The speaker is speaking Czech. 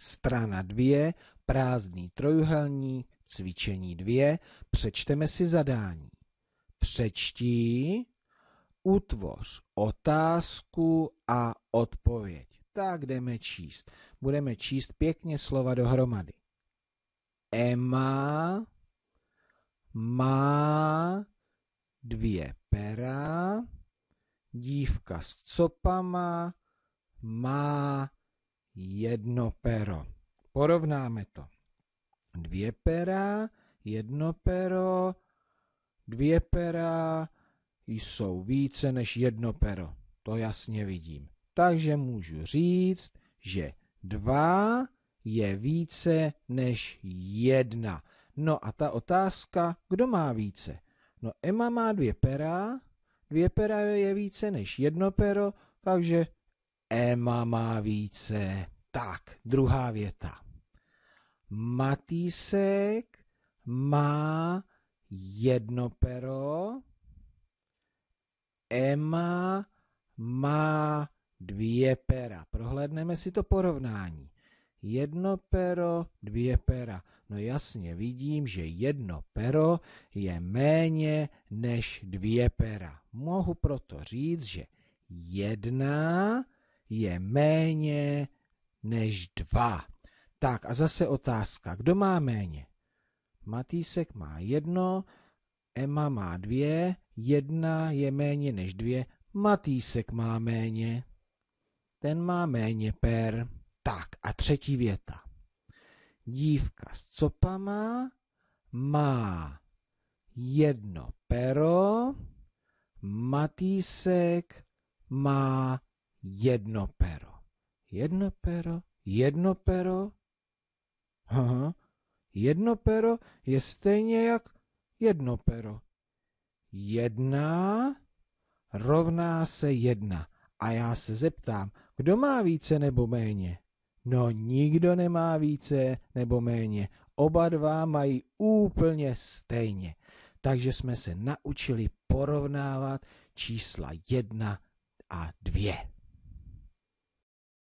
Strana 2, prázdný trojuhelník, cvičení 2, přečteme si zadání. Přečti, utvoř otázku a odpověď. Tak jdeme číst. Budeme číst pěkně slova dohromady. Emma má dvě pera, dívka s copama má jedno pero. Porovnáme to. Dvě pera, jedno pero, dvě pera jsou více než jedno pero. To jasně vidím. Takže můžu říct, že dva je více než jedna. No a ta otázka, kdo má více? No Emma má dvě pera, dvě pera je více než jedno pero, takže Emma má více. Tak, druhá věta. Matýsek má jedno pero. Emma má dvě pera. Prohlédneme si to porovnání. Jedno pero, dvě pera. No jasně, vidím, že jedno pero je méně než dvě pera. Mohu proto říct, že jedna je méně než dva. Tak a zase otázka, kdo má méně? Matýsek má jedno, Emma má dvě, jedna je méně než dvě, Matýsek má méně. Ten má méně per. Tak a třetí věta. Dívka s copama má jedno pero, Matýsek má jedno pero. Jedno pero, jedno pero. Aha. Jedno pero je stejně jak jedno pero. Jedna rovná se jedna. A já se zeptám, kdo má více nebo méně? No nikdo nemá více nebo méně. Oba dva mají úplně stejně. Takže jsme se naučili porovnávat čísla jedna a dvě.